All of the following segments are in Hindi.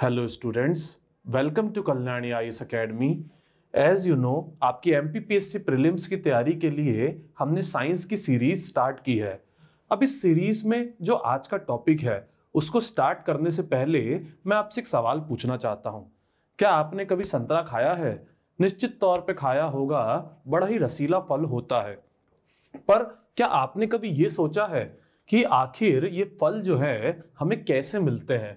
hello students welcome to Kalyani I S academy as you know आपकी M P P S C prelims की तैयारी के लिए हमने साइंस की सीरीज स्टार्ट की है अब इस सीरीज में जो आज का टॉपिक है उसको स्टार्ट करने से पहले मैं आपसे एक सवाल पूछना चाहता हूँ क्या आपने कभी संतरा खाया है निश्चित तौर पर खाया होगा बड़ा ही रसीला फल होता है पर क्या आपने कभी ये सोचा है कि आखिर ये फल जो है हमें कैसे मिलते हैं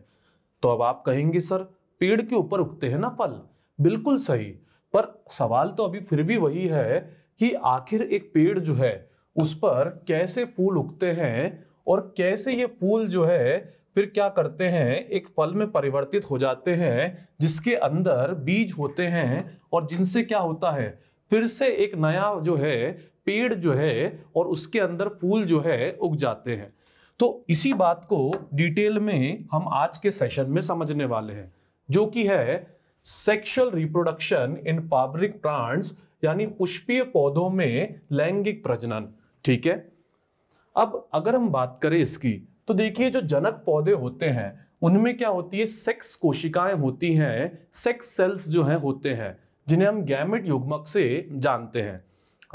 तो अब आप कहेंगे सर पेड़ के ऊपर उगते हैं ना फल बिल्कुल सही पर सवाल तो अभी फिर भी वही है कि आखिर एक पेड़ जो है उस पर कैसे फूल उगते हैं और कैसे ये फूल जो है फिर क्या करते हैं एक फल में परिवर्तित हो जाते हैं जिसके अंदर बीज होते हैं और जिनसे क्या होता है फिर से एक नया जो है पेड़ जो है और उसके अंदर फूल जो है उग जाते हैं तो इसी बात को डिटेल में हम आज के सेशन में समझने वाले हैं जो कि है सेक्सुअल रिप्रोडक्शन इन पाब्रिक प्लांट्स यानी पुष्पीय पौधों में लैंगिक प्रजनन ठीक है अब अगर हम बात करें इसकी तो देखिए जो जनक पौधे होते हैं उनमें क्या होती है सेक्स कोशिकाएं होती हैं सेक्स सेल्स जो हैं होते हैं जिन्हें हम गैमेट युग्मक से जानते हैं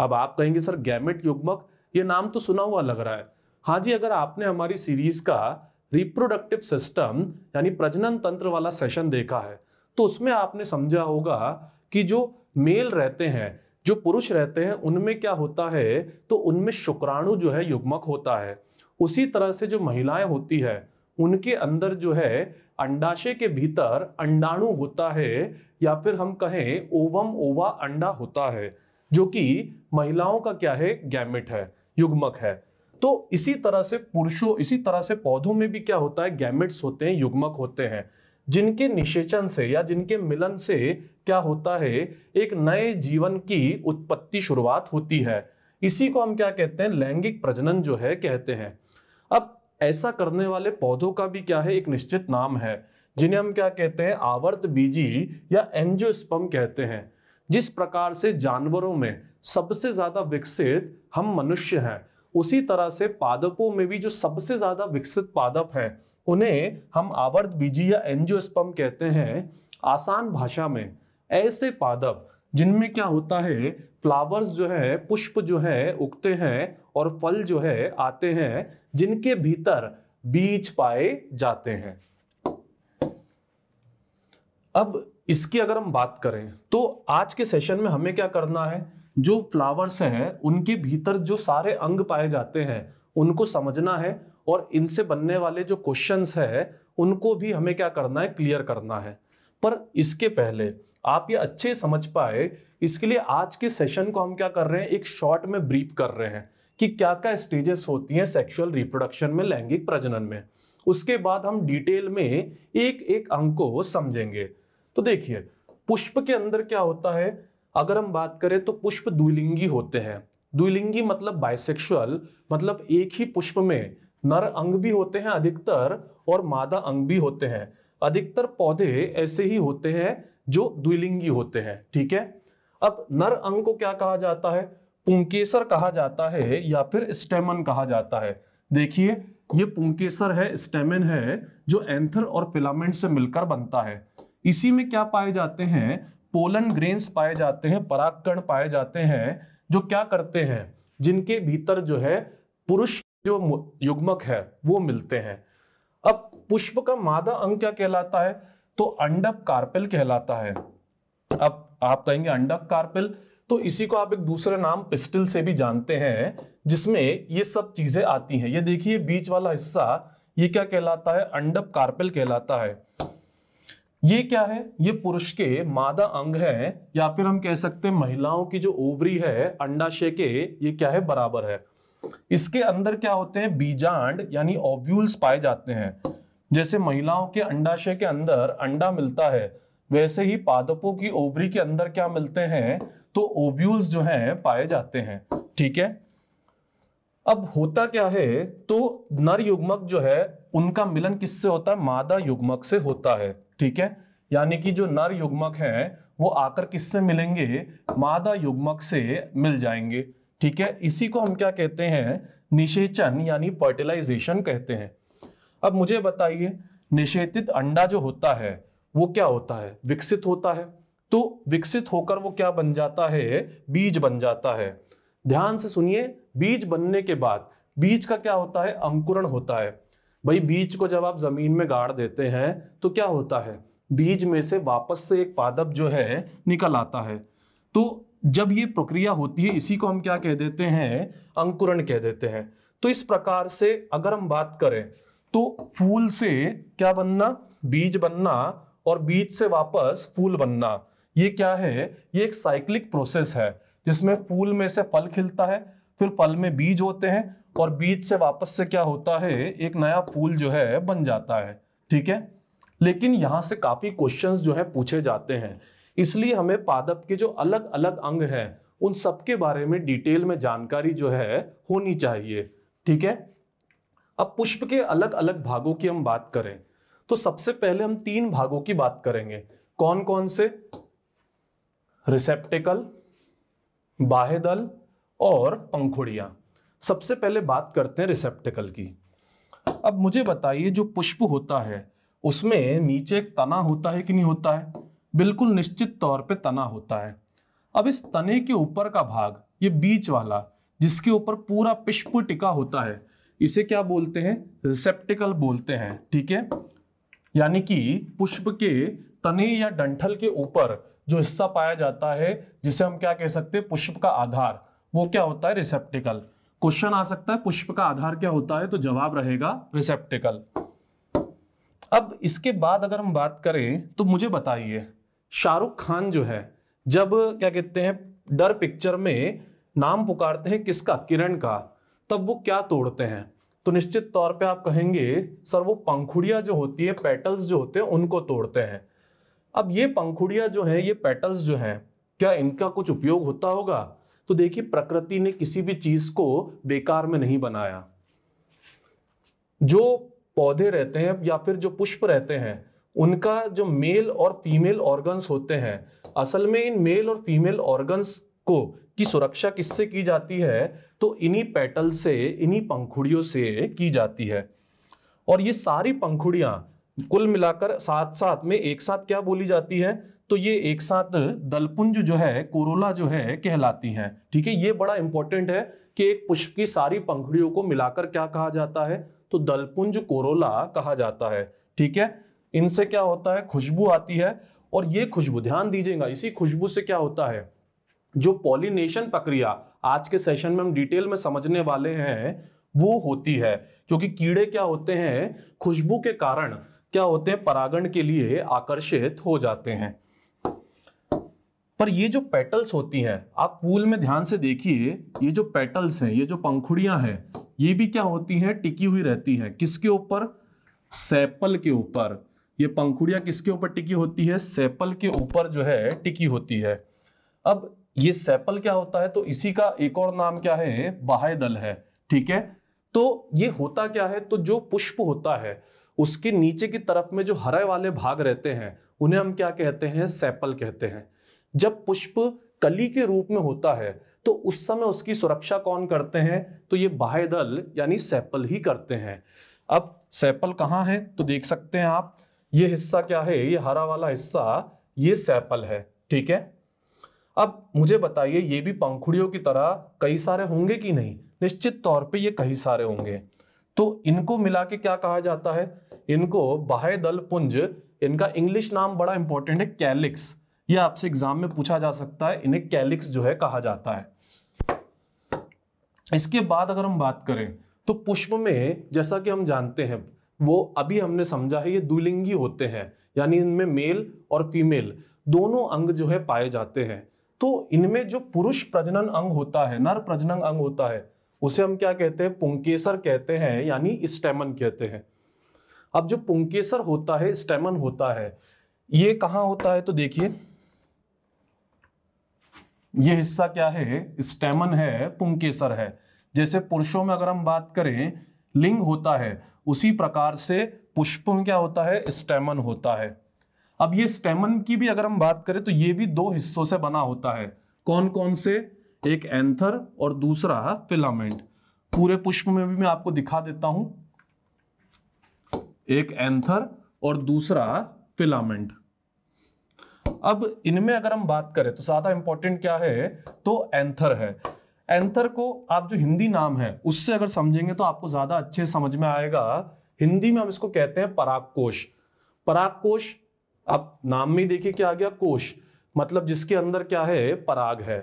अब आप कहेंगे सर गैमेट युग्मक ये नाम तो सुना हुआ लग रहा है हाँ जी अगर आपने हमारी सीरीज का रिप्रोडक्टिव सिस्टम यानी प्रजनन तंत्र वाला सेशन देखा है तो उसमें आपने समझा होगा कि जो मेल रहते हैं जो पुरुष रहते हैं उनमें क्या होता है तो उनमें शुक्राणु जो है युग्मक होता है उसी तरह से जो महिलाएं होती है उनके अंदर जो है अंडाशय के भीतर अंडाणु होता है या फिर हम कहें ओवम ओवा अंडा होता है जो कि महिलाओं का क्या है गैमिट है युग्मक है तो इसी तरह से पुरुषों इसी तरह से पौधों में भी क्या होता है गैमिट्स होते हैं युग्मक होते हैं जिनके निषेचन से या जिनके मिलन से क्या होता है एक नए जीवन की उत्पत्ति शुरुआत होती है इसी को हम क्या कहते हैं लैंगिक प्रजनन जो है कहते हैं अब ऐसा करने वाले पौधों का भी क्या है एक निश्चित नाम है जिन्हें हम क्या कहते हैं आवर्त बीजी या एनजो कहते हैं जिस प्रकार से जानवरों में सबसे ज्यादा विकसित हम मनुष्य हैं उसी तरह से पादपों में भी जो सबसे ज्यादा विकसित पादप है उन्हें हम आवर्त बीजी या एंजियोस्पम कहते हैं आसान भाषा में ऐसे पादप जिनमें क्या होता है फ्लावर्स जो है पुष्प जो है उगते हैं और फल जो है आते हैं जिनके भीतर बीज पाए जाते हैं अब इसकी अगर हम बात करें तो आज के सेशन में हमें क्या करना है जो फ्लावर्स हैं उनके भीतर जो सारे अंग पाए जाते हैं उनको समझना है और इनसे बनने वाले जो क्वेश्चंस है उनको भी हमें क्या करना है क्लियर करना है पर इसके पहले आप ये अच्छे समझ पाए इसके लिए आज के सेशन को हम क्या कर रहे हैं एक शॉर्ट में ब्रीफ कर रहे हैं कि क्या क्या स्टेजेस होती हैं सेक्सुअल रिप्रोडक्शन में लैंगिक प्रजनन में उसके बाद हम डिटेल में एक एक अंग को समझेंगे तो देखिए पुष्प के अंदर क्या होता है अगर हम बात करें तो पुष्प द्विलिंगी होते हैं द्विलिंगी मतलब बाइसेक्सुअल मतलब एक ही पुष्प में नर अंग भी होते हैं अधिकतर और मादा अंग भी होते हैं अधिकतर पौधे ऐसे ही होते हैं जो द्विलिंगी होते हैं ठीक है अब नर अंग को क्या कहा जाता है पुंकेसर कहा जाता है या फिर स्टेमन कहा जाता है देखिए ये पुंकेसर है स्टेमन है जो एंथर और फिलामेंट से मिलकर बनता है इसी में क्या पाए जाते हैं पोलन ग्रेन्स पाए जाते हैं पराकण पाए जाते हैं जो क्या करते हैं जिनके भीतर जो है पुरुष जो युग्मक है वो मिलते हैं अब पुष्प का मादा अंग क्या कहलाता है तो अंडक कार्पेल कहलाता है अब आप कहेंगे अंडक कार्पेल तो इसी को आप एक दूसरे नाम पिस्टिल से भी जानते हैं जिसमें ये सब चीजें आती हैं ये देखिए बीच वाला हिस्सा ये क्या कहलाता है अंडप कार्पेल कहलाता है ये क्या है ये पुरुष के मादा अंग है या फिर हम कह सकते हैं महिलाओं की जो ओवरी है अंडाशय के ये क्या है बराबर है इसके अंदर क्या होते हैं बीजांड यानी ओव्यूल्स पाए जाते हैं जैसे महिलाओं के अंडाशय के अंदर अंडा मिलता है वैसे ही पादपों की ओवरी के अंदर क्या मिलते हैं तो ओव्यूल्स जो हैं पाए जाते हैं ठीक है अब होता क्या है तो नर युग्मक जो है उनका मिलन किससे होता है मादा युग्मक से होता है ठीक है यानी कि जो नर युग्मक है वो आकर किससे मिलेंगे मादा युग्मक से मिल जाएंगे ठीक है इसी को हम क्या कहते हैं निषेचन यानी फर्टिलाइजेशन कहते हैं अब मुझे बताइए निषेचित अंडा जो होता है वो क्या होता है विकसित होता है तो विकसित होकर वो क्या बन जाता है बीज बन जाता है ध्यान से सुनिए बीज बनने के बाद बीज का क्या होता है अंकुरण होता है भाई बीज को जब आप जमीन में गाड़ देते हैं तो क्या होता है बीज में से वापस से एक पादप जो है निकल आता है तो जब ये प्रक्रिया होती है इसी को हम क्या कह देते हैं अंकुरण कह देते हैं तो इस प्रकार से अगर हम बात करें तो फूल से क्या बनना बीज बनना और बीज से वापस फूल बनना ये क्या है ये एक साइक्लिक प्रोसेस है जिसमें फूल में से फल खिलता है फिर फल में बीज होते हैं और बीज से वापस से क्या होता है एक नया फूल जो है बन जाता है ठीक है लेकिन यहां से काफी क्वेश्चंस जो है पूछे जाते हैं इसलिए हमें पादप के जो अलग अलग अंग हैं उन सब के बारे में डिटेल में जानकारी जो है होनी चाहिए ठीक है अब पुष्प के अलग अलग भागों की हम बात करें तो सबसे पहले हम तीन भागों की बात करेंगे कौन कौन से रिसेप्टिकल बाहेदल और पंखुड़ियाँ सबसे पहले बात करते हैं रिसेप्टिकल की अब मुझे बताइए जो पुष्प होता है उसमें नीचे एक तना होता है कि नहीं होता है बिल्कुल निश्चित तौर पे तना होता है अब इस तने के ऊपर का भाग ये बीच वाला जिसके ऊपर पूरा पुष्प टिका होता है इसे क्या बोलते हैं रिसेप्टिकल बोलते हैं ठीक है यानी कि पुष्प के तने या डंठल के ऊपर जो हिस्सा पाया जाता है जिसे हम क्या कह सकते हैं पुष्प का आधार वो क्या होता है रिसेप्टिकल क्वेश्चन आ सकता है पुष्प का आधार क्या होता है तो जवाब रहेगा रिसेप्टिकल अब इसके बाद अगर हम बात करें तो मुझे बताइए शाहरुख खान जो है जब क्या कहते हैं डर पिक्चर में नाम पुकारते हैं किसका किरण का तब वो क्या तोड़ते हैं तो निश्चित तौर पे आप कहेंगे सर वो पंखुड़िया जो होती है पेटल्स जो होते हैं उनको तोड़ते हैं अब ये पंखुड़िया जो है ये पेटल्स जो है क्या इनका कुछ उपयोग होता होगा तो देखिए प्रकृति ने किसी भी चीज को बेकार में नहीं बनाया जो पौधे रहते हैं या फिर जो पुष्प रहते हैं उनका जो मेल और फीमेल ऑर्गन्स होते हैं असल में इन मेल और फीमेल ऑर्गन्स को की सुरक्षा किससे की जाती है तो इन्हीं पेटल से इन्हीं पंखुड़ियों से की जाती है और ये सारी पंखुड़ियां कुल मिलाकर साथ साथ में एक साथ क्या बोली जाती है तो ये एक साथ दलपुंज जो है कोरोला जो है कहलाती हैं ठीक है ये बड़ा इंपॉर्टेंट है कि एक पुष्प की सारी पंखुड़ियों को मिलाकर क्या कहा जाता है तो दलपुंज कोरोला कहा जाता है ठीक है इनसे क्या होता है खुशबू आती है और ये खुशबू ध्यान दीजिएगा इसी खुशबू से क्या होता है जो पॉलिनेशन प्रक्रिया आज के सेशन में हम डिटेल में समझने वाले हैं वो होती है क्योंकि कीड़े क्या होते हैं खुशबू के कारण क्या होते हैं परागण के लिए आकर्षित हो जाते हैं पर ये जो पेटल्स होती है आप फूल में ध्यान से देखिए ये जो पेटल्स हैं ये जो पंखुड़ियां हैं ये भी क्या होती हैं टिकी हुई रहती हैं किसके ऊपर सेपल के ऊपर ये पंखुड़ियां किसके ऊपर टिकी होती है सेपल के ऊपर जो है टिकी होती है अब ये सेपल क्या होता है तो इसी का एक और नाम क्या है बाह्य दल है ठीक है तो ये होता क्या है तो जो पुष्प होता है उसके नीचे की तरफ में जो हरे वाले भाग रहते हैं उन्हें हम क्या कहते हैं सेपल कहते हैं जब पुष्प कली के रूप में होता है तो उस समय उसकी सुरक्षा कौन करते हैं तो ये बाह्य दल यानी सैपल ही करते हैं अब सैपल कहाँ है तो देख सकते हैं आप ये हिस्सा क्या है ये हरा वाला हिस्सा ये सैपल है ठीक है अब मुझे बताइए ये भी पंखुड़ियों की तरह कई सारे होंगे कि नहीं निश्चित तौर पे ये कई सारे होंगे तो इनको मिला के क्या कहा जाता है इनको बाह्य दल पुंज इनका इंग्लिश नाम बड़ा इंपॉर्टेंट है कैलिक्स यह आपसे एग्जाम में पूछा जा सकता है इन्हें कैलिक्स जो है कहा जाता है इसके बाद अगर हम बात करें तो पुष्प में जैसा कि हम जानते हैं वो अभी हमने समझा है ये द्विलिंगी होते हैं यानी इनमें मेल और फीमेल दोनों अंग जो है पाए जाते हैं तो इनमें जो पुरुष प्रजनन अंग होता है नर प्रजनन अंग होता है उसे हम क्या कहते हैं पुंकेसर कहते हैं यानी स्टेमन कहते हैं अब जो पुंकेसर होता है स्टेमन होता है ये कहाँ होता है तो देखिए ये हिस्सा क्या है स्टेमन है पुंकेसर है जैसे पुरुषों में अगर हम बात करें लिंग होता है उसी प्रकार से पुष्प में क्या होता है स्टेमन होता है अब ये स्टेमन की भी अगर हम बात करें तो ये भी दो हिस्सों से बना होता है कौन कौन से एक एंथर और दूसरा फिलामेंट पूरे पुष्प में भी मैं आपको दिखा देता हूं एक एंथर और दूसरा फिलामेंट अब इनमें अगर हम बात करें तो ज़्यादा इंपॉर्टेंट क्या है तो एंथर है एंथर को आप जो हिंदी नाम है उससे अगर समझेंगे तो आपको ज़्यादा अच्छे समझ में आएगा हिंदी में हम इसको कहते हैं पराग कोश पराग कोश आप नाम में देखिए क्या आ गया कोश मतलब जिसके अंदर क्या है पराग है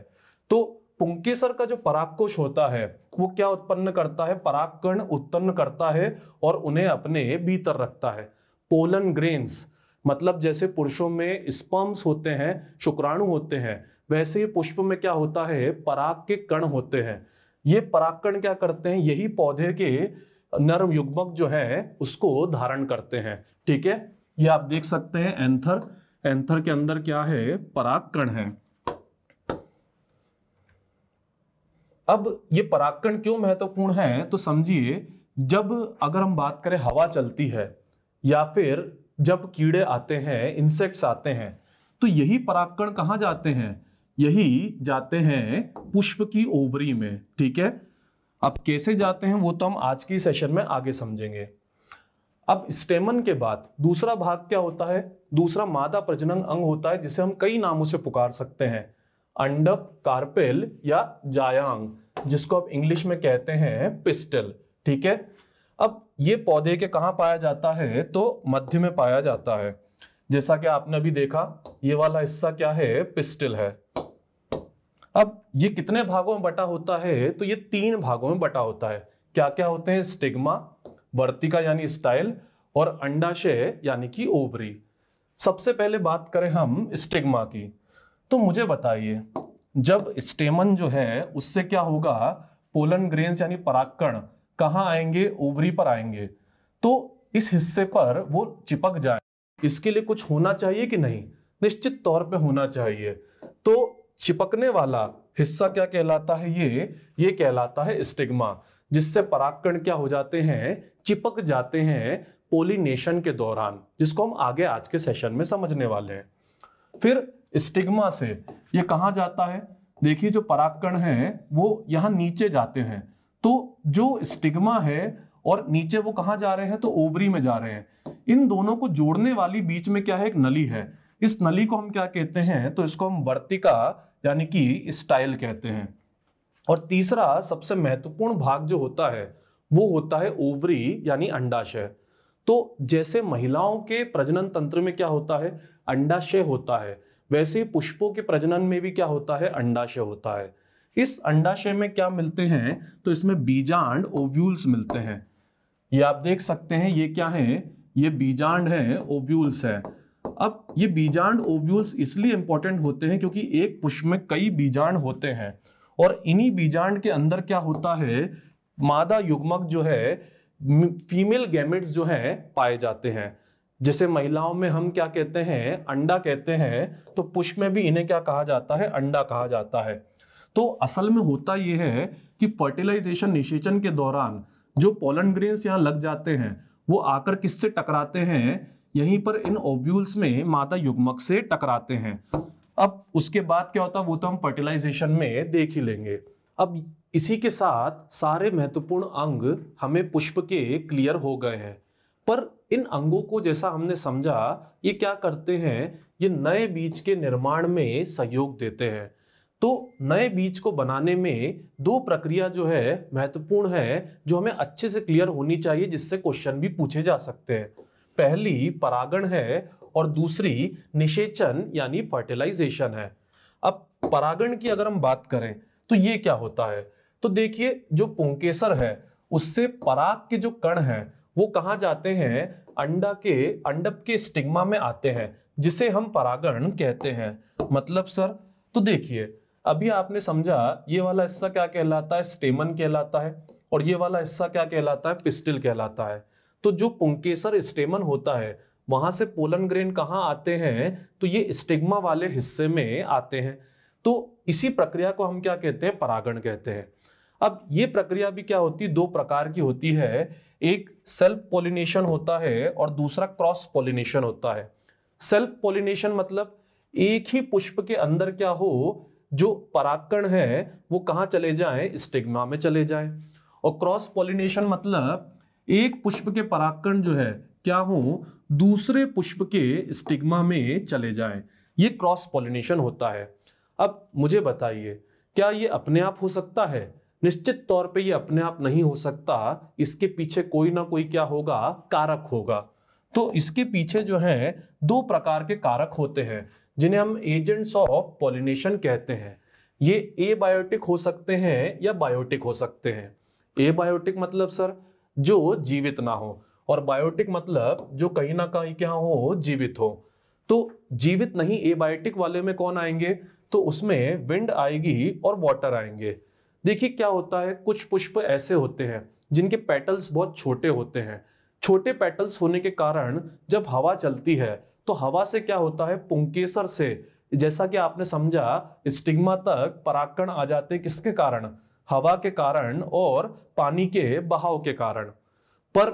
तो पुंकेसर का जो पराग कोश होता है वो क्या उत्पन्न करता है पराग कर्ण उत्पन्न करता है और उन्हें अपने भीतर रखता है पोलन ग्रेन्स मतलब जैसे पुरुषों में स्पर्म्स होते हैं शुक्राणु होते हैं वैसे ही पुष्प में क्या होता है पराग के कण होते हैं ये पराग कण क्या करते हैं यही पौधे के नर्म युग्मक जो है उसको धारण करते हैं ठीक है ये आप देख सकते हैं एंथर एंथर के अंदर क्या है पराग कण है अब ये कण क्यों महत्वपूर्ण है तो समझिए जब अगर हम बात करें हवा चलती है या फिर जब कीड़े आते हैं इंसेक्ट्स आते हैं तो यही परागकण कहाँ जाते हैं यही जाते हैं पुष्प की ओवरी में ठीक है अब कैसे जाते हैं वो तो हम आज की सेशन में आगे समझेंगे अब स्टेमन के बाद दूसरा भाग क्या होता है दूसरा मादा प्रजनन अंग होता है जिसे हम कई नामों से पुकार सकते हैं अंडप कार्पेल या जायांग जिसको आप इंग्लिश में कहते हैं पिस्टल ठीक है ये पौधे के कहाँ पाया जाता है तो मध्य में पाया जाता है जैसा कि आपने अभी देखा ये वाला हिस्सा क्या है पिस्टिल है अब ये कितने भागों में बटा होता है तो ये तीन भागों में बटा होता है क्या क्या होते हैं स्टिग्मा वर्तिका यानी स्टाइल और अंडाशय यानी कि ओवरी सबसे पहले बात करें हम स्टिग्मा की तो मुझे बताइए जब स्टेमन जो है उससे क्या होगा पोलन ग्रेन्स यानी पराकण कहाँ आएंगे ओवरी पर आएंगे तो इस हिस्से पर वो चिपक जाए इसके लिए कुछ होना चाहिए कि नहीं निश्चित तौर पे होना चाहिए तो चिपकने वाला हिस्सा क्या कहलाता है ये ये कहलाता है स्टिग्मा जिससे पराक्रण क्या हो जाते हैं चिपक जाते हैं पोलिनेशन के दौरान जिसको हम आगे आज के सेशन में समझने वाले हैं फिर स्टिग्मा से ये कहा जाता है देखिए जो पराक्रण है वो यहाँ नीचे जाते हैं तो जो स्टिग्मा है और नीचे वो कहाँ जा रहे हैं तो ओवरी में जा रहे हैं इन दोनों को जोड़ने वाली बीच में क्या है एक नली है इस नली को हम क्या कहते हैं तो इसको हम वर्तिका यानी कि स्टाइल कहते हैं और तीसरा सबसे महत्वपूर्ण भाग जो होता है वो होता है ओवरी यानी अंडाशय तो जैसे महिलाओं के प्रजनन तंत्र में क्या होता है अंडाशय होता है वैसे पुष्पों के प्रजनन में भी क्या होता है अंडाशय होता है इस अंडाशय में क्या मिलते हैं तो इसमें बीजांड ओव्यूल्स मिलते हैं ये आप देख सकते हैं ये क्या है ये बीजांड है ओव्यूल्स है अब ये बीजांड ओव्यूल्स इसलिए इंपॉर्टेंट होते हैं क्योंकि एक पुष्प में कई बीजांड होते हैं और इन्हीं बीजांड के अंदर क्या होता है मादा युग्मक जो है फीमेल गैमेट्स जो है पाए जाते हैं जैसे महिलाओं में हम क्या कहते हैं अंडा कहते हैं तो पुष्प में भी इन्हें क्या कहा जाता है अंडा कहा जाता है तो असल में होता यह है कि फर्टिलाइजेशन निषेचन के दौरान जो पोलन ग्रेन्स यहाँ लग जाते हैं वो आकर किससे टकराते हैं यहीं पर इन ओव्यूल्स में मादा युग्मक से टकराते हैं अब उसके बाद क्या होता है वो तो हम फर्टिलाइजेशन में देख ही लेंगे अब इसी के साथ सारे महत्वपूर्ण अंग हमें पुष्प के क्लियर हो गए हैं पर इन अंगों को जैसा हमने समझा ये क्या करते हैं ये नए बीज के निर्माण में सहयोग देते हैं तो नए बीज को बनाने में दो प्रक्रिया जो है महत्वपूर्ण है जो हमें अच्छे से क्लियर होनी चाहिए जिससे क्वेश्चन भी पूछे जा सकते हैं पहली परागण है और दूसरी निषेचन यानी फर्टिलाइजेशन है अब परागण की अगर हम बात करें तो ये क्या होता है तो देखिए जो पुंकेसर है उससे पराग के जो कण हैं वो कहाँ जाते हैं अंडा के अंडप के स्टिग्मा में आते हैं जिसे हम परागण कहते हैं मतलब सर तो देखिए अभी आपने समझा ये वाला हिस्सा क्या कहलाता है स्टेमन कहलाता है और ये वाला हिस्सा क्या कहलाता है पिस्टिल कहलाता है तो जो पुंकेसर स्टेमन होता है वहां से पोलन ग्रेन कहाँ आते हैं तो ये स्टिग्मा वाले हिस्से में आते हैं तो इसी प्रक्रिया को हम क्या कहते हैं परागण कहते हैं अब ये प्रक्रिया भी क्या होती है दो प्रकार की होती है एक सेल्फ पोलिनेशन होता है और दूसरा क्रॉस पोलिनेशन होता है सेल्फ पोलिनेशन मतलब एक ही पुष्प के अंदर क्या हो जो परागकण है वो कहाँ चले जाए स्टिग्मा में चले जाए और क्रॉस पॉलिनेशन मतलब एक पुष्प के परागकण जो है क्या हो दूसरे पुष्प के स्टिग्मा में चले जाए ये क्रॉस पॉलिनेशन होता है अब मुझे बताइए क्या ये अपने आप हो सकता है निश्चित तौर पे ये अपने आप नहीं हो सकता इसके पीछे कोई ना कोई क्या होगा कारक होगा तो इसके पीछे जो है दो प्रकार के कारक होते हैं जिन्हें हम एजेंट्स ऑफ पॉलिनेशन कहते हैं ये ए बायोटिक हो सकते हैं या बायोटिक हो सकते हैं ए बायोटिक मतलब सर जो जीवित ना हो और बायोटिक मतलब जो कहीं ना कहीं क्या हो जीवित हो तो जीवित नहीं ए बायोटिक वाले में कौन आएंगे तो उसमें विंड आएगी और वाटर आएंगे देखिए क्या होता है कुछ पुष्प ऐसे होते हैं जिनके पेटल्स बहुत छोटे होते हैं छोटे पेटल्स होने के कारण जब हवा चलती है तो हवा से क्या होता है पुंकेसर से जैसा कि आपने समझा स्टिग्मा तक पराकण आ जाते किसके कारण हवा के कारण और पानी के बहाव के कारण पर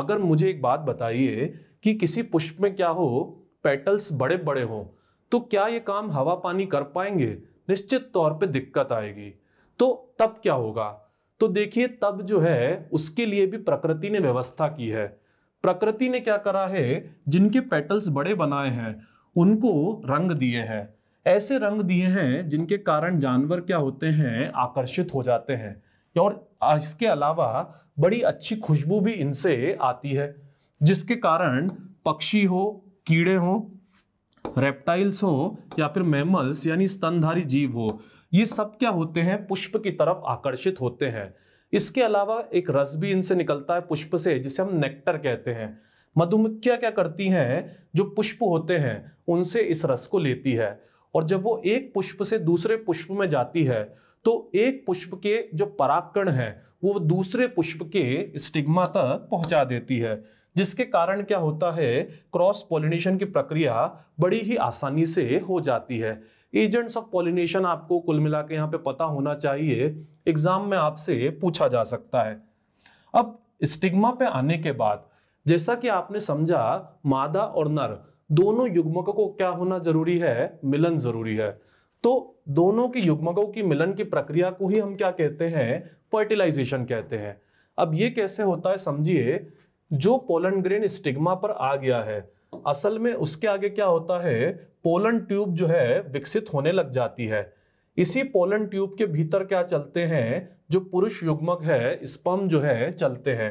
अगर मुझे एक बात बताइए कि किसी पुष्प में क्या हो पेटल्स बड़े बड़े हो तो क्या ये काम हवा पानी कर पाएंगे निश्चित तौर पे दिक्कत आएगी तो तब क्या होगा तो देखिए तब जो है उसके लिए भी प्रकृति ने व्यवस्था की है प्रकृति ने क्या करा है जिनके पेटल्स बड़े बनाए हैं उनको रंग दिए हैं ऐसे रंग दिए हैं जिनके कारण जानवर क्या होते हैं आकर्षित हो जाते हैं और इसके अलावा बड़ी अच्छी खुशबू भी इनसे आती है जिसके कारण पक्षी हो कीड़े हो रेप्टाइल्स हो या फिर मैमल्स यानी स्तनधारी जीव हो ये सब क्या होते हैं पुष्प की तरफ आकर्षित होते हैं इसके अलावा एक रस भी इनसे निकलता है पुष्प से जिसे हम नेक्टर कहते हैं मधुमक्खियां क्या करती हैं जो पुष्प होते हैं उनसे इस रस को लेती है और जब वो एक पुष्प से दूसरे पुष्प में जाती है तो एक पुष्प के जो पराकण है वो दूसरे पुष्प के स्टिग्मा तक पहुंचा देती है जिसके कारण क्या होता है क्रॉस पोलिनेशन की प्रक्रिया बड़ी ही आसानी से हो जाती है एजेंट्स ऑफ पॉलिनेशन आपको कुल मिला के यहाँ पे पता होना चाहिए एग्जाम में आपसे पूछा जा सकता है अब स्टिग्मा पे आने के बाद जैसा कि आपने समझा मादा और नर दोनों युग्मकों को क्या होना जरूरी है मिलन जरूरी है तो दोनों के युग्मकों की मिलन की प्रक्रिया को ही हम क्या कहते हैं फर्टिलाइजेशन कहते हैं अब ये कैसे होता है समझिए जो पोलन ग्रेन स्टिग्मा पर आ गया है असल में उसके आगे क्या होता है पोलन ट्यूब जो है विकसित होने लग जाती है इसी पोलन ट्यूब के भीतर क्या चलते हैं जो पुरुष युग्मक है स्पम जो है चलते हैं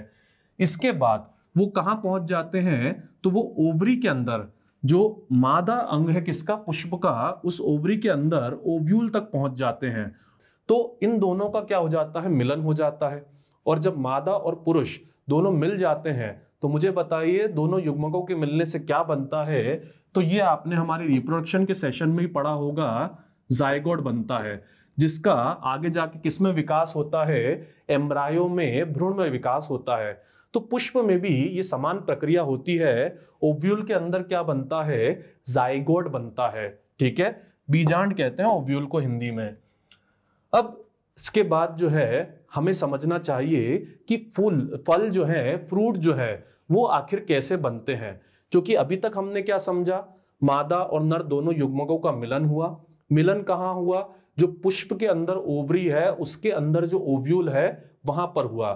इसके बाद वो कहाँ पहुंच जाते हैं तो वो ओवरी के अंदर जो मादा अंग है किसका पुष्प का उस ओवरी के अंदर ओव्यूल तक पहुंच जाते हैं तो इन दोनों का क्या हो जाता है मिलन हो जाता है और जब मादा और पुरुष दोनों मिल जाते हैं तो मुझे बताइए दोनों युग्मकों के मिलने से क्या बनता है तो ये आपने हमारे रिप्रोडक्शन के सेशन में ही पढ़ा होगा जायगोड बनता है जिसका आगे जाके किस में विकास होता है एम्ब्रायो में भ्रूण में विकास होता है तो पुष्प में भी ये समान प्रक्रिया होती है ओव्यूल के अंदर क्या बनता है जायगोड बनता है ठीक है बीजांड कहते हैं ओव्यूल को हिंदी में अब इसके बाद जो है हमें समझना चाहिए कि फूल फल जो है फ्रूट जो है वो आखिर कैसे बनते हैं क्योंकि अभी तक हमने क्या समझा मादा और नर दोनों युग्मकों का मिलन हुआ मिलन कहाँ हुआ जो पुष्प के अंदर ओवरी है उसके अंदर जो ओव्यूल है वहां पर हुआ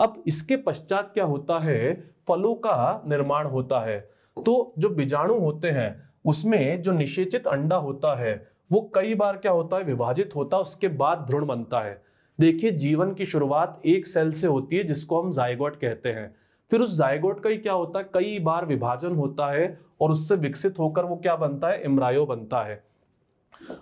अब इसके पश्चात क्या होता है फलों का निर्माण होता है तो जो बीजाणु होते हैं उसमें जो निषेचित अंडा होता है वो कई बार क्या होता है विभाजित होता है उसके बाद भ्रूण बनता है देखिए जीवन की शुरुआत एक सेल से होती है जिसको हम जायगोट कहते हैं फिर उस जायगोट का ही क्या होता है कई बार विभाजन होता है और उससे विकसित होकर वो क्या बनता है इमरायो बनता है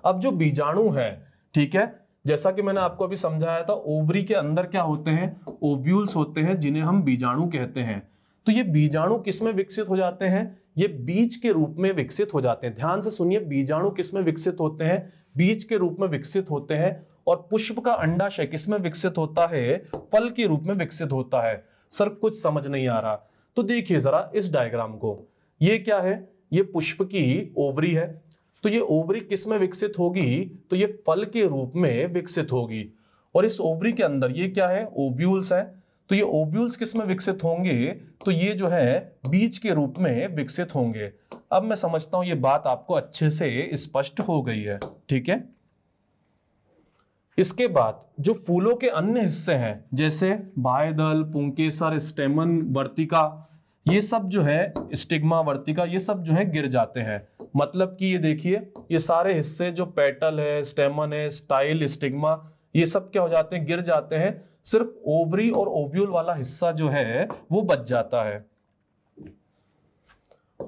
अब जो बीजाणु है ठीक है जैसा कि मैंने आपको अभी समझाया था ओवरी के अंदर क्या होते हैं ओव्यूल्स होते हैं जिन्हें हम बीजाणु कहते हैं तो ये बीजाणु किसमें विकसित हो जाते हैं ये बीज के रूप में विकसित हो जाते हैं ध्यान से सुनिए बीजाणु किसमें विकसित होते हैं बीज के रूप में विकसित होते हैं और पुष्प का अंडाशय किसमें विकसित होता है फल के रूप में विकसित होता है सर कुछ समझ नहीं आ रहा तो देखिए जरा इस डायग्राम को ये क्या है ये पुष्प की ओवरी है तो ये ओवरी किस में विकसित होगी तो ये फल के रूप में विकसित होगी और इस ओवरी के अंदर ये क्या है ओव्यूल्स है तो ये ओव्यूल्स किस में विकसित होंगे तो ये जो है बीज के रूप में विकसित होंगे अब मैं समझता हूं ये बात आपको अच्छे से स्पष्ट हो गई है ठीक है इसके बाद जो फूलों के अन्य हिस्से हैं जैसे बायदल पुंकेसर स्टेमन वर्तिका ये सब जो है स्टिग्मा वर्तिका ये सब जो है गिर जाते हैं मतलब कि ये देखिए ये सारे हिस्से जो पेटल है स्टेमन है स्टाइल स्टिग्मा ये सब क्या हो जाते हैं गिर जाते हैं सिर्फ ओवरी और ओव्यूल वाला हिस्सा जो है वो बच जाता है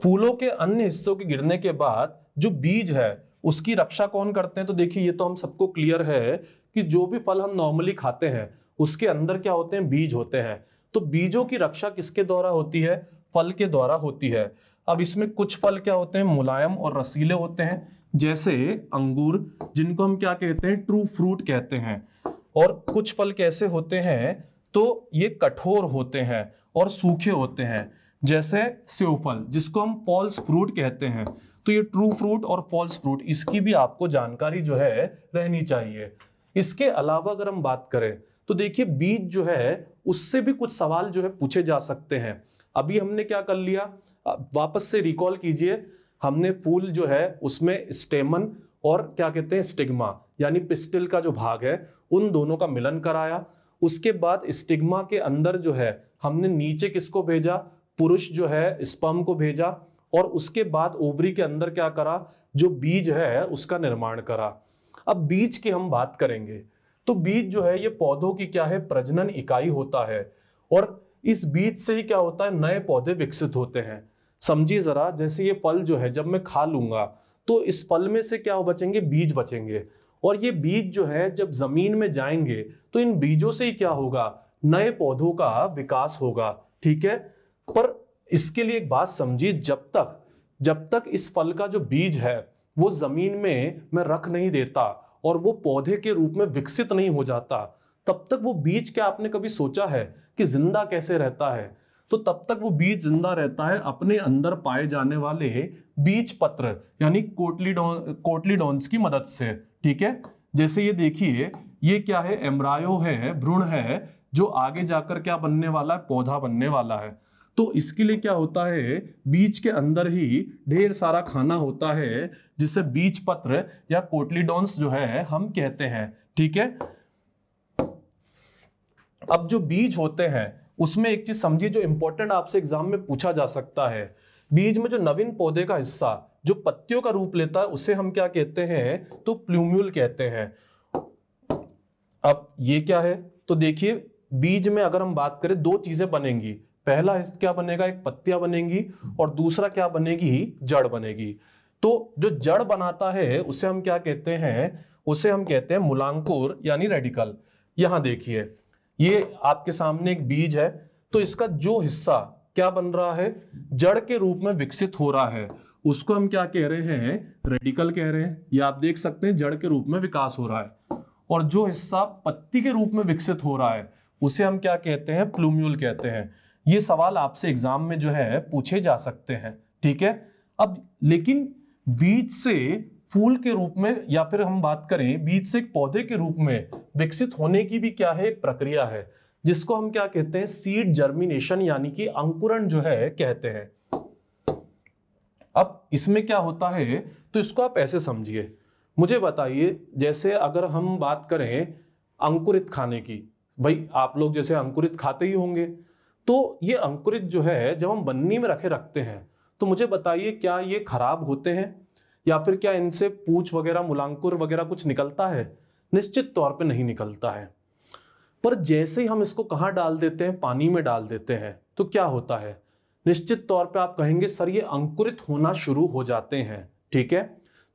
फूलों के अन्य हिस्सों के गिरने के बाद जो बीज है उसकी रक्षा कौन करते हैं तो देखिए ये तो हम सबको क्लियर है कि जो भी फल हम नॉर्मली खाते हैं उसके अंदर क्या होते हैं बीज होते हैं तो बीजों की रक्षा किसके द्वारा होती है फल के द्वारा होती है अब इसमें कुछ फल क्या होते हैं मुलायम और रसीले होते हैं जैसे अंगूर जिनको हम क्या कहते हैं ट्रू फ्रूट कहते हैं और कुछ फल कैसे होते हैं तो ये कठोर होते हैं और सूखे होते हैं जैसे सेवफल जिसको हम पॉल्स फ्रूट कहते हैं तो ये ट्रू फ्रूट और फॉल्स फ्रूट इसकी भी आपको जानकारी जो है रहनी चाहिए इसके अलावा अगर हम बात करें तो देखिए बीज जो है उससे भी कुछ सवाल जो है पूछे जा सकते हैं अभी हमने क्या कर लिया वापस से रिकॉल कीजिए हमने फूल जो है उसमें स्टेमन और क्या कहते हैं स्टिग्मा यानी पिस्टिल का जो भाग है उन दोनों का मिलन कराया उसके बाद स्टिग्मा के अंदर जो है हमने नीचे किसको भेजा पुरुष जो है स्पम को भेजा और उसके बाद ओवरी के अंदर क्या करा जो बीज है उसका निर्माण करा अब बीज की हम बात करेंगे तो बीज जो है ये पौधों की क्या है प्रजनन इकाई होता है और इस बीज से ही क्या होता है नए पौधे विकसित होते हैं समझिए जरा जैसे ये फल जो है जब मैं खा लूंगा तो इस फल में से क्या बचेंगे बीज बचेंगे और ये बीज जो है जब जमीन में जाएंगे तो इन बीजों से ही क्या होगा नए पौधों का विकास होगा ठीक है पर इसके लिए एक बात समझिए जब तक जब तक इस फल का जो बीज है वो जमीन में मैं रख नहीं देता और वो पौधे के रूप में विकसित नहीं हो जाता तब तक वो बीज क्या आपने कभी सोचा है कि जिंदा कैसे रहता है तो तब तक वो बीज जिंदा रहता है अपने अंदर पाए जाने वाले बीज पत्र यानी कोटलीडॉन कोटलीडॉन्स की मदद से ठीक है जैसे ये देखिए ये क्या है एम्ब्रायो है भ्रूण है जो आगे जाकर क्या बनने वाला है पौधा बनने वाला है तो इसके लिए क्या होता है बीज के अंदर ही ढेर सारा खाना होता है जिसे बीज पत्र या कोटलीडोन्स जो है हम कहते हैं ठीक है अब जो बीज होते हैं उसमें एक चीज समझिए जो इंपॉर्टेंट आपसे एग्जाम में पूछा जा सकता है बीज में जो नवीन पौधे का हिस्सा जो पत्तियों का रूप लेता है उसे हम क्या कहते हैं तो प्लूम्यूल कहते हैं अब ये क्या है तो देखिए बीज में अगर हम बात करें दो चीजें बनेंगी पहला क्या बनेगा एक पत्तियां बनेंगी और दूसरा क्या बनेगी जड़ बनेगी तो जो जड़ बनाता है उसे हम क्या कहते हैं उसे हम कहते हैं मूलांकुर यानी रेडिकल यहां देखिए ये आपके सामने एक बीज है तो इसका जो हिस्सा क्या बन रहा है जड़ के रूप में विकसित हो रहा है उसको हम क्या कह रहे हैं रेडिकल कह रहे हैं या आप देख सकते हैं जड़ के रूप में विकास हो रहा है और जो हिस्सा पत्ती के रूप में विकसित हो रहा है उसे हम क्या कहते हैं प्लूम्यूल कहते हैं ये सवाल आपसे एग्जाम में जो है पूछे जा सकते हैं ठीक है अब लेकिन बीज से फूल के रूप में या फिर हम बात करें बीज से एक पौधे के रूप में विकसित होने की भी क्या है एक प्रक्रिया है जिसको हम क्या कहते हैं सीड जर्मिनेशन यानी कि अंकुरण जो है कहते हैं अब इसमें क्या होता है तो इसको आप ऐसे समझिए मुझे बताइए जैसे अगर हम बात करें अंकुरित खाने की भाई आप लोग जैसे अंकुरित खाते ही होंगे तो ये अंकुरित जो है जब हम बन्नी में रखे रखते हैं तो मुझे बताइए क्या ये खराब होते हैं या फिर क्या इनसे पूछ वगैरह मुलांकुर वगैरह कुछ निकलता है निश्चित तौर पे नहीं निकलता है पर जैसे ही हम इसको कहाँ डाल देते हैं पानी में डाल देते हैं तो क्या होता है निश्चित तौर पे आप कहेंगे सर ये अंकुरित होना शुरू हो जाते हैं ठीक है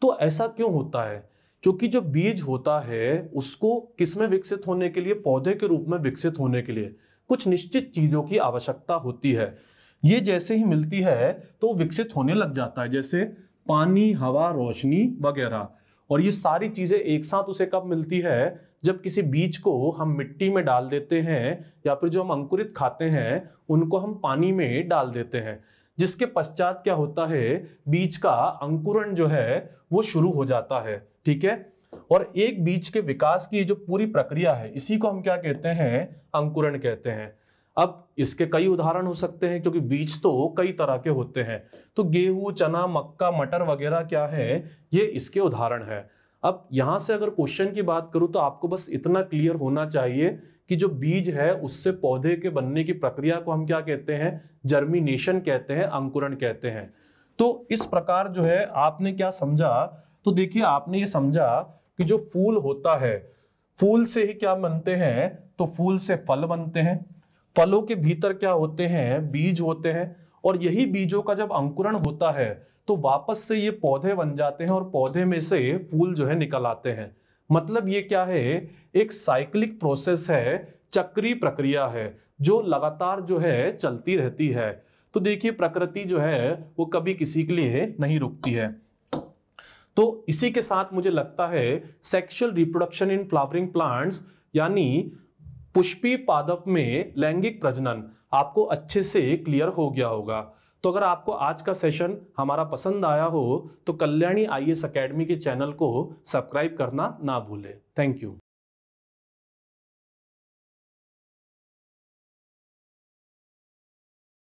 तो ऐसा क्यों होता है क्योंकि जो बीज होता है उसको किसमें विकसित होने के लिए पौधे के रूप में विकसित होने के लिए कुछ निश्चित चीज़ों की आवश्यकता होती है ये जैसे ही मिलती है तो विकसित होने लग जाता है जैसे पानी हवा रोशनी वगैरह और ये सारी चीज़ें एक साथ उसे कब मिलती है जब किसी बीज को हम मिट्टी में डाल देते हैं या फिर जो हम अंकुरित खाते हैं उनको हम पानी में डाल देते हैं जिसके पश्चात क्या होता है बीज का अंकुरण जो है वो शुरू हो जाता है ठीक है और एक बीज के विकास की जो पूरी प्रक्रिया है इसी को हम क्या कहते हैं अंकुरण कहते हैं अब इसके कई उदाहरण हो सकते हैं क्योंकि बीज तो कई तरह के होते हैं तो गेहूं चना मक्का मटर वगैरह क्या है ये इसके उदाहरण है अब यहां से अगर क्वेश्चन की बात करूं तो आपको बस इतना क्लियर होना चाहिए कि जो बीज है उससे पौधे के बनने की प्रक्रिया को हम क्या कहते हैं जर्मिनेशन कहते हैं अंकुरण कहते हैं तो इस प्रकार जो है आपने क्या समझा तो देखिए आपने ये समझा कि जो फूल होता है फूल से ही क्या बनते हैं तो फूल से फल बनते हैं फलों के भीतर क्या होते हैं बीज होते हैं और यही बीजों का जब अंकुरण होता है तो वापस से ये पौधे बन जाते हैं और पौधे में से फूल जो है निकल आते हैं मतलब ये क्या है एक साइक्लिक प्रोसेस है चक्री प्रक्रिया है जो लगातार जो है चलती रहती है तो देखिए प्रकृति जो है वो कभी किसी के लिए नहीं रुकती है तो इसी के साथ मुझे लगता है sexual reproduction in flowering plants यानी पुष्पी पादप में लैंगिक प्रजनन आपको अच्छे से क्लियर हो गया होगा तो अगर आपको आज का सेशन हमारा पसंद आया हो तो कल्याणी आई एस अकेडमी के चैनल को सब्सक्राइब करना ना भूलें थैंक यू